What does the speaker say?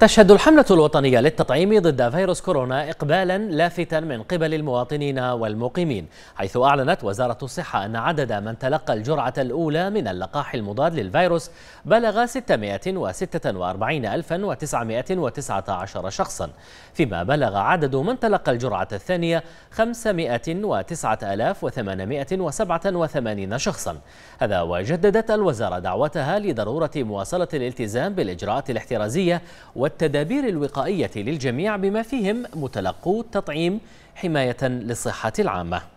تشهد الحملة الوطنية للتطعيم ضد فيروس كورونا إقبالا لافتا من قبل المواطنين والمقيمين حيث أعلنت وزارة الصحة أن عدد من تلقى الجرعة الأولى من اللقاح المضاد للفيروس بلغ 646919 شخصا فيما بلغ عدد من تلقى الجرعة الثانية 509887 شخصا هذا وجددت الوزارة دعوتها لضرورة مواصلة الالتزام بالإجراءات الاحترازية والتدابير الوقائية للجميع بما فيهم متلقو التطعيم حماية للصحة العامة